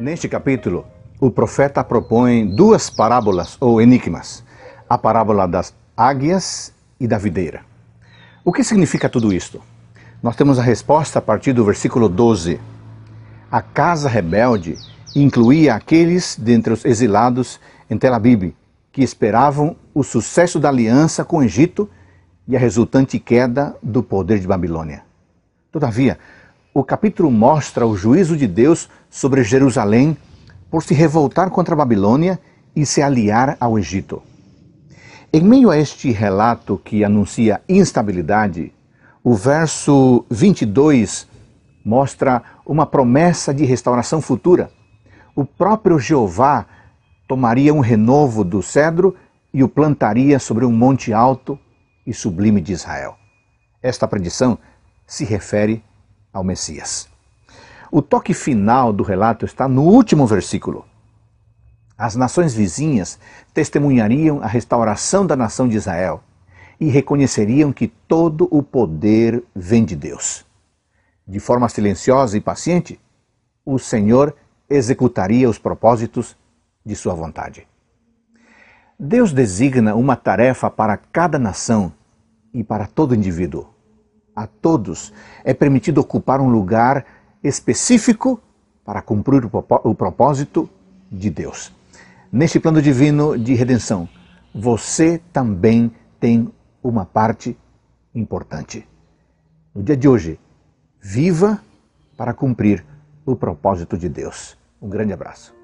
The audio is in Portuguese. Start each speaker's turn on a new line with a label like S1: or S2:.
S1: Neste capítulo, o profeta propõe duas parábolas ou enigmas: a parábola das águias e da videira. O que significa tudo isto? Nós temos a resposta a partir do versículo 12. A casa rebelde incluía aqueles dentre os exilados em Tel Aviv que esperavam o sucesso da aliança com o Egito e a resultante queda do poder de Babilônia. Todavia, o capítulo mostra o juízo de Deus sobre Jerusalém por se revoltar contra a Babilônia e se aliar ao Egito. Em meio a este relato que anuncia instabilidade, o verso 22 mostra uma promessa de restauração futura. O próprio Jeová tomaria um renovo do cedro e o plantaria sobre um monte alto e sublime de Israel. Esta predição se refere ao Messias. O toque final do relato está no último versículo. As nações vizinhas testemunhariam a restauração da nação de Israel e reconheceriam que todo o poder vem de Deus. De forma silenciosa e paciente, o Senhor executaria os propósitos de sua vontade. Deus designa uma tarefa para cada nação e para todo indivíduo a todos. É permitido ocupar um lugar específico para cumprir o propósito de Deus. Neste plano divino de redenção, você também tem uma parte importante. No dia de hoje, viva para cumprir o propósito de Deus. Um grande abraço.